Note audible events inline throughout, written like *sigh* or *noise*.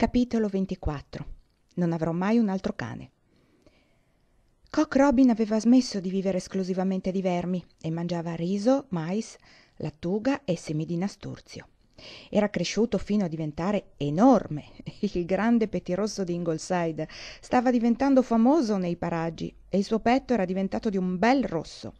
Capitolo 24 Non avrò mai un altro cane. Cock Robin aveva smesso di vivere esclusivamente di vermi e mangiava riso, mais, lattuga e semi di nasturzio. Era cresciuto fino a diventare enorme. *laughs* Il grande petirosso di Ingleside stava diventando famoso nei paraggi e il suo petto era diventato di un bel rosso.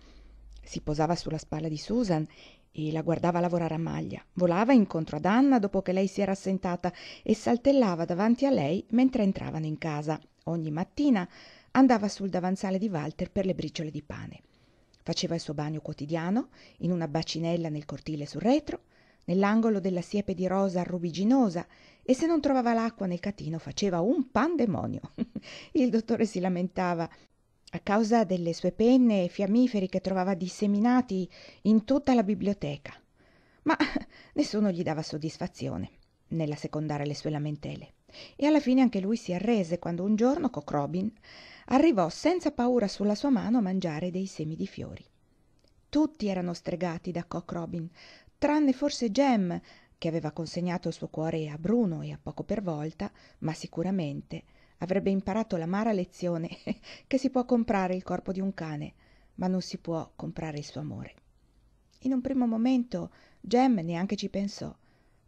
Si posava sulla spalla di Susan e la guardava lavorare a maglia volava incontro ad anna dopo che lei si era assentata e saltellava davanti a lei mentre entravano in casa ogni mattina andava sul davanzale di walter per le briciole di pane faceva il suo bagno quotidiano in una bacinella nel cortile sul retro nell'angolo della siepe di rosa rubiginosa e se non trovava l'acqua nel catino faceva un pandemonio *laughs* il dottore si lamentava a causa delle sue penne e fiammiferi che trovava disseminati in tutta la biblioteca ma *laughs* nessuno gli dava soddisfazione nell'assecondare le sue lamentele e alla fine anche lui si arrese quando un giorno Robin arrivò senza paura sulla sua mano a mangiare dei semi di fiori tutti erano stregati da Robin, tranne forse jem che aveva consegnato il suo cuore a bruno e a poco per volta ma sicuramente avrebbe imparato l'amara lezione *laughs* che si può comprare il corpo di un cane ma non si può comprare il suo amore in un primo momento Jem neanche ci pensò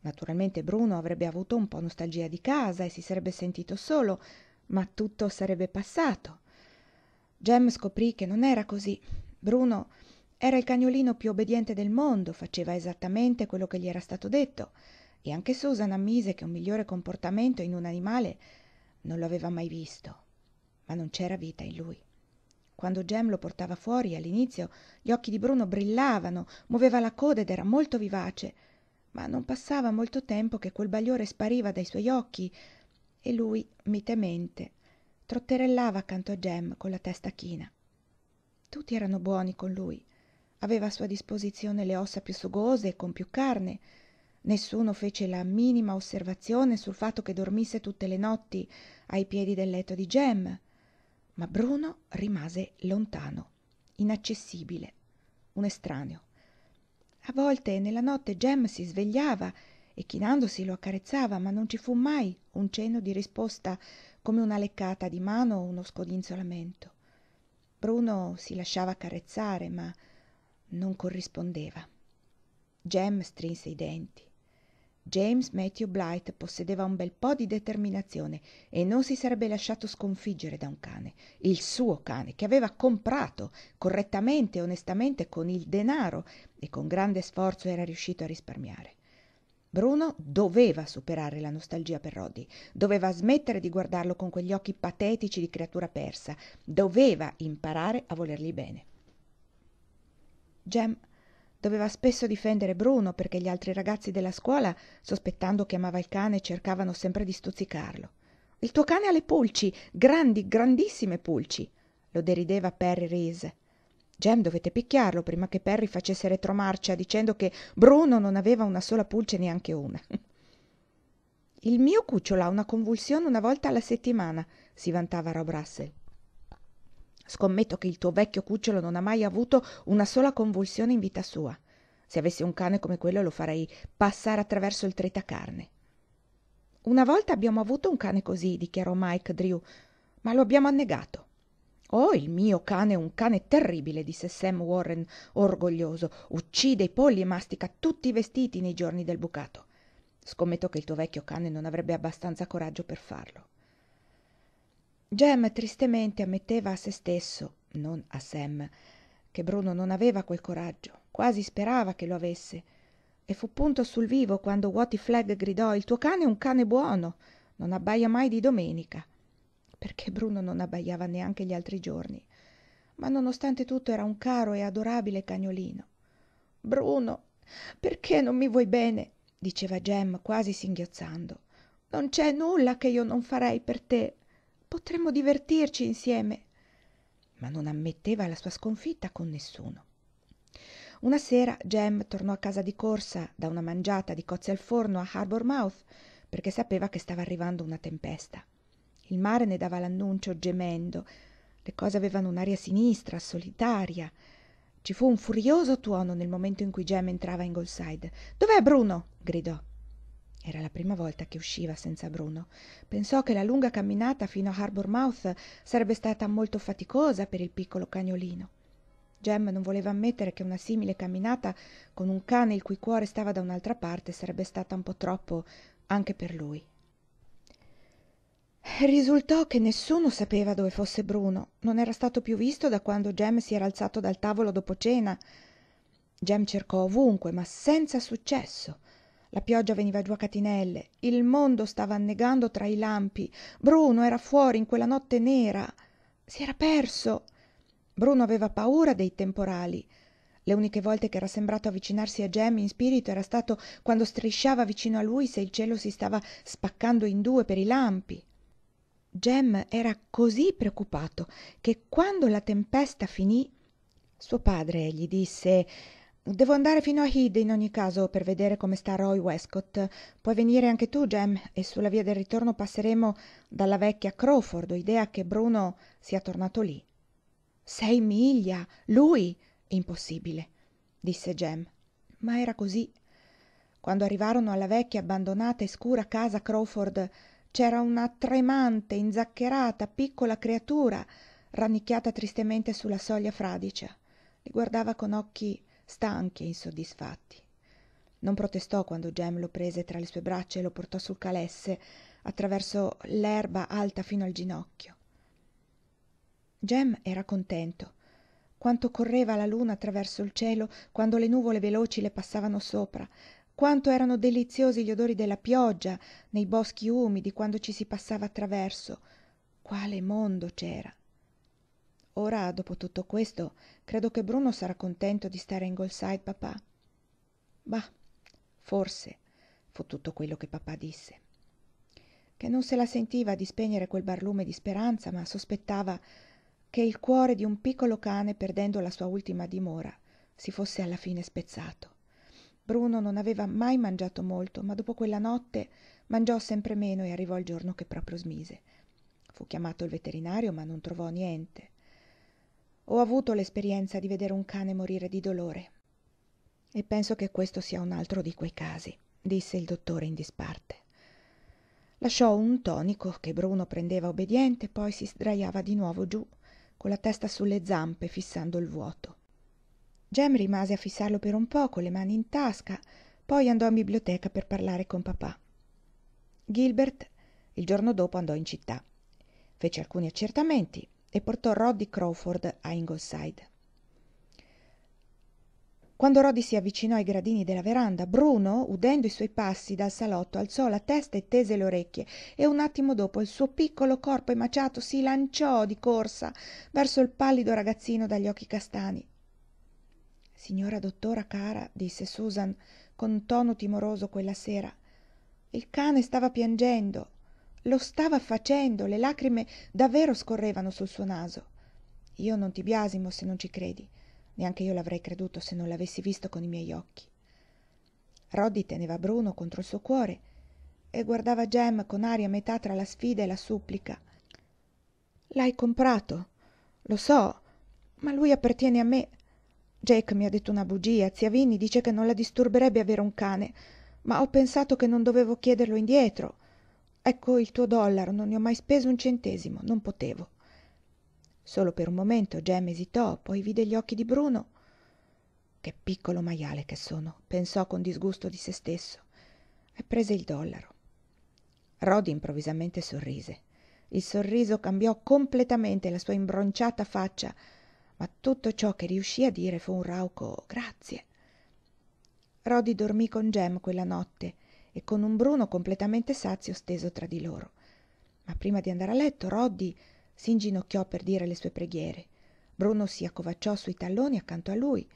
naturalmente bruno avrebbe avuto un po nostalgia di casa e si sarebbe sentito solo ma tutto sarebbe passato Jem scoprì che non era così bruno era il cagnolino più obbediente del mondo faceva esattamente quello che gli era stato detto e anche susan ammise che un migliore comportamento in un animale non lo aveva mai visto, ma non c'era vita in lui. Quando Gem lo portava fuori all'inizio gli occhi di Bruno brillavano, muoveva la coda ed era molto vivace, ma non passava molto tempo che quel bagliore spariva dai suoi occhi e lui, mitemente, trotterellava accanto a Gem con la testa china. Tutti erano buoni con lui. Aveva a sua disposizione le ossa più sugose e con più carne, Nessuno fece la minima osservazione sul fatto che dormisse tutte le notti ai piedi del letto di Jem, ma Bruno rimase lontano, inaccessibile, un estraneo. A volte nella notte Jem si svegliava e chinandosi lo accarezzava, ma non ci fu mai un cenno di risposta come una leccata di mano o uno scodinzolamento. Bruno si lasciava accarezzare, ma non corrispondeva. Jem strinse i denti james matthew blight possedeva un bel po di determinazione e non si sarebbe lasciato sconfiggere da un cane il suo cane che aveva comprato correttamente e onestamente con il denaro e con grande sforzo era riuscito a risparmiare bruno doveva superare la nostalgia per roddy doveva smettere di guardarlo con quegli occhi patetici di creatura persa doveva imparare a volergli bene gem doveva spesso difendere bruno perché gli altri ragazzi della scuola sospettando che amava il cane cercavano sempre di stuzzicarlo il tuo cane ha le pulci grandi grandissime pulci lo derideva perry reese jem dovette picchiarlo prima che perry facesse retromarcia dicendo che bruno non aveva una sola pulce neanche una *laughs* il mio cucciolo ha una convulsione una volta alla settimana si vantava rob russell scommetto che il tuo vecchio cucciolo non ha mai avuto una sola convulsione in vita sua se avessi un cane come quello lo farei passare attraverso il tritacarne una volta abbiamo avuto un cane così dichiarò mike drew ma lo abbiamo annegato Oh, il mio cane è un cane terribile, disse Sam Warren, orgoglioso. Uccide i polli e mastica tutti i vestiti nei giorni del bucato. Scommetto che il tuo vecchio cane non avrebbe abbastanza coraggio per farlo gem tristemente ammetteva a se stesso non a sam che bruno non aveva quel coraggio quasi sperava che lo avesse e fu punto sul vivo quando watty Flag gridò il tuo cane è un cane buono non abbaja mai di domenica perché bruno non abbajava neanche gli altri giorni ma nonostante tutto era un caro e adorabile cagnolino bruno perché non mi vuoi bene diceva gem quasi singhiozzando non c'è nulla che io non farei per te potremmo divertirci insieme. Ma non ammetteva la sua sconfitta con nessuno. Una sera Jem tornò a casa di corsa da una mangiata di cozze al forno a Harbour Mouth perché sapeva che stava arrivando una tempesta. Il mare ne dava l'annuncio gemendo. Le cose avevano un'aria sinistra, solitaria. Ci fu un furioso tuono nel momento in cui Jem entrava in Goldside. Dov'è Bruno? gridò era la prima volta che usciva senza bruno pensò che la lunga camminata fino a harbour mouth sarebbe stata molto faticosa per il piccolo cagnolino Jem non voleva ammettere che una simile camminata con un cane il cui cuore stava da un'altra parte sarebbe stata un po troppo anche per lui risultò che nessuno sapeva dove fosse bruno non era stato più visto da quando Jem si era alzato dal tavolo dopo cena Jem cercò ovunque ma senza successo la pioggia veniva giù a catinelle il mondo stava annegando tra i lampi bruno era fuori in quella notte nera si era perso bruno aveva paura dei temporali le uniche volte ch'era sembrato avvicinarsi a gemmi in spirito era stato quando strisciava vicino a lui se il cielo si stava spaccando in due per i lampi gem era così preoccupato che quando la tempesta finì, suo padre gli disse devo andare fino a hyde in ogni caso per vedere come sta roy westcott puoi venire anche tu Jem, e sulla via del ritorno passeremo dalla vecchia Crawford, ho idea che bruno sia tornato lì. sei miglia lui impossibile disse Jem. ma era così. quando arrivarono alla vecchia abbandonata e scura casa Crawford, c'era una tremante inzaccherata piccola creatura rannicchiata tristemente sulla soglia fradicia li guardava con occhi stanchi e insoddisfatti non protestò quando jem lo prese tra le sue braccia e lo portò sul calesse attraverso l'erba alta fino al ginocchio jem era contento quanto correva la luna attraverso il cielo quando le nuvole veloci le passavano sopra quanto erano deliziosi gli odori della pioggia nei boschi umidi quando ci si passava attraverso quale mondo c'era ora dopo tutto questo credo che bruno sarà contento di stare a ingleside papà bah forse fu tutto quello che papà disse che non se la sentiva di spegnere quel barlume di speranza ma sospettava che il cuore di un piccolo cane perdendo la sua ultima dimora si fosse alla fine spezzato bruno non aveva mai mangiato molto ma dopo quella notte mangiò sempre meno e arrivò il giorno che proprio smise fu chiamato il veterinario ma non trovò niente ho avuto l'esperienza di vedere un cane morire di dolore e penso che questo sia un altro di quei casi disse il dottore in disparte lasciò un tonico che bruno prendeva obbediente poi si sdraiava di nuovo giù, con la testa sulle zampe fissando il vuoto Jem rimase a fissarlo per un po con le mani in tasca poi andò in biblioteca per parlare con papà gilbert il giorno dopo andò in città fece alcuni accertamenti e portò Roddy Crawford a Ingleside. Quando Roddy si avvicinò ai gradini della veranda, Bruno, udendo i suoi passi dal salotto, alzò la testa e tese le orecchie e un attimo dopo il suo piccolo corpo emaciato si lanciò di corsa verso il pallido ragazzino dagli occhi castani. Signora dottora cara, disse Susan con tono timoroso quella sera, il cane stava piangendo lo stava facendo le lacrime davvero scorrevano sul suo naso io non ti biasimo se non ci credi neanche io l'avrei creduto se non l'avessi visto con i miei occhi Roddy teneva Bruno contro il suo cuore e guardava Jem con aria metà tra la sfida e la supplica l'hai comprato lo so ma lui appartiene a me Jake mi ha detto una bugia zia Vinny dice che non la disturberebbe avere un cane ma ho pensato che non dovevo chiederlo indietro ecco il tuo dollaro non ne ho mai speso un centesimo non potevo solo per un momento jem esitò poi vide gli occhi di bruno che piccolo majale che sono pensò con disgusto di se stesso e prese il dollaro Rodi improvvisamente sorrise il sorriso cambiò completamente la sua imbronciata faccia ma tutto ciò che riuscì a dire fu un rauco grazie Rodi dormì con Gem quella notte e con un bruno completamente sazio steso tra di loro ma prima di andare a letto roddy si inginocchiò per dire le sue preghiere bruno si accovacciò sui talloni accanto a lui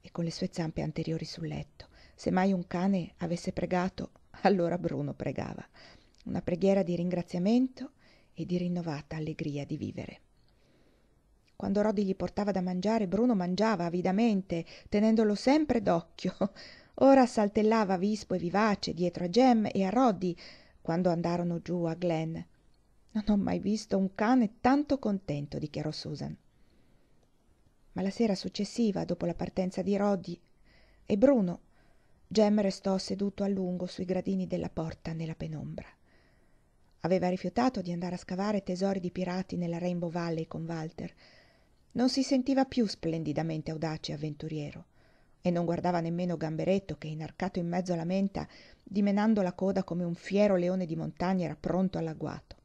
e con le sue zampe anteriori sul letto se mai un cane avesse pregato allora bruno pregava una preghiera di ringraziamento e di rinnovata allegria di vivere quando Roddy gli portava da mangiare, Bruno mangiava avidamente, tenendolo sempre d'occhio, ora saltellava vispo e vivace dietro a Jem e a roddy quando andarono giù a glen non ho mai visto un cane tanto contento dichiarò susan ma la sera successiva dopo la partenza di roddy e bruno Jem restò seduto a lungo sui gradini della porta nella penombra aveva rifiutato di andare a scavare tesori di pirati nella rainbow valley con walter non si sentiva più splendidamente audace e avventuriero e non guardava nemmeno gamberetto che inarcato in mezzo alla menta dimenando la coda come un fiero leone di montagna era pronto all'agguato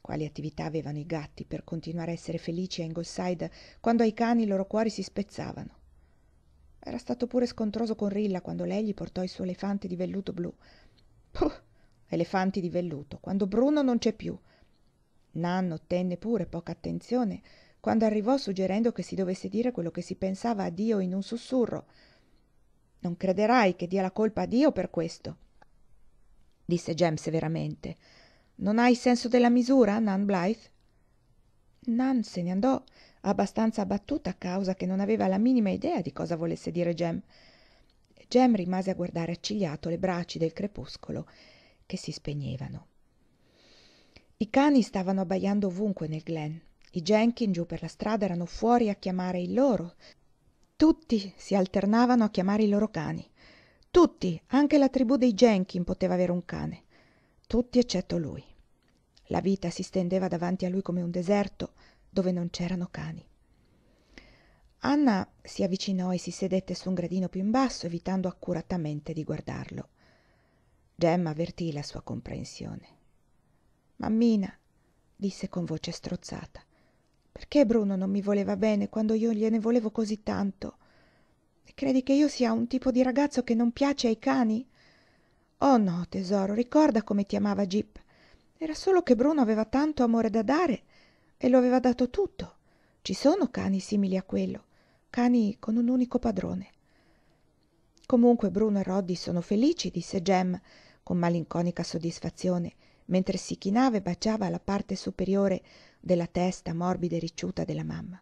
quali attività avevano i gatti per continuare a esser felici a ingleside quando ai cani i loro cuori si spezzavano era stato pure scontroso con rilla quando lei gli portò il suo elefante di velluto blu puh elefanti di velluto quando bruno non c'è più nanno ottenne pure poca attenzione quando arrivò suggerendo che si dovesse dire quello che si pensava a dio in un sussurro non crederai che dia la colpa a dio per questo disse Jem severamente non hai senso della misura nan blythe nan se ne andò abbastanza abbattuta a causa che non aveva la minima idea di cosa volesse dire gem Jem rimase a guardare accigliato le braci del crepuscolo che si spegnevano i cani stavano abbaiando ovunque nel glen i jenkins giù per la strada erano fuori a chiamare il loro tutti si alternavano a chiamare i loro cani tutti anche la tribù dei jenkins poteva avere un cane tutti eccetto lui la vita si stendeva davanti a lui come un deserto dove non c'erano cani anna si avvicinò e si sedette su un gradino più in basso evitando accuratamente di guardarlo gemma avvertì la sua comprensione mammina disse con voce strozzata perché bruno non mi voleva bene quando io gliene volevo così tanto credi che io sia un tipo di ragazzo che non piace ai cani oh no tesoro ricorda come ti amava gip era solo che bruno aveva tanto amore da dare e lo aveva dato tutto ci sono cani simili a quello cani con un unico padrone comunque bruno e roddy sono felici disse jem con malinconica soddisfazione mentre si chinava e baciava la parte superiore della testa morbida e ricciuta della mamma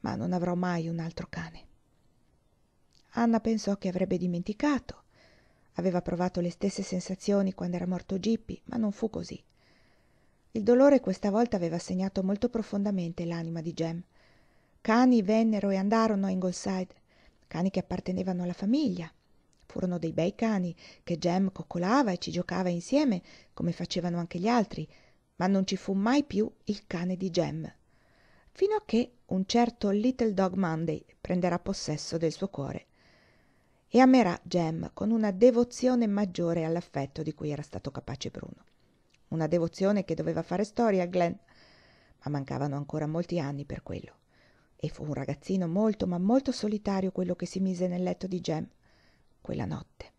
ma non avrò mai un altro cane anna pensò che avrebbe dimenticato aveva provato le stesse sensazioni quando era morto gippi ma non fu così il dolore questa volta aveva segnato molto profondamente l'anima di Jem. cani vennero e andarono a ingleside cani che appartenevano alla famiglia furono dei bei cani che jem coccolava e ci giocava insieme come facevano anche gli altri ma non ci fu mai più il cane di jem fino a che un certo little dog monday prenderà possesso del suo cuore e amerà jem con una devozione maggiore all'affetto di cui era stato capace bruno una devozione che doveva fare storia a Glenn, ma mancavano ancora molti anni per quello e fu un ragazzino molto ma molto solitario quello che si mise nel letto di jem quella notte.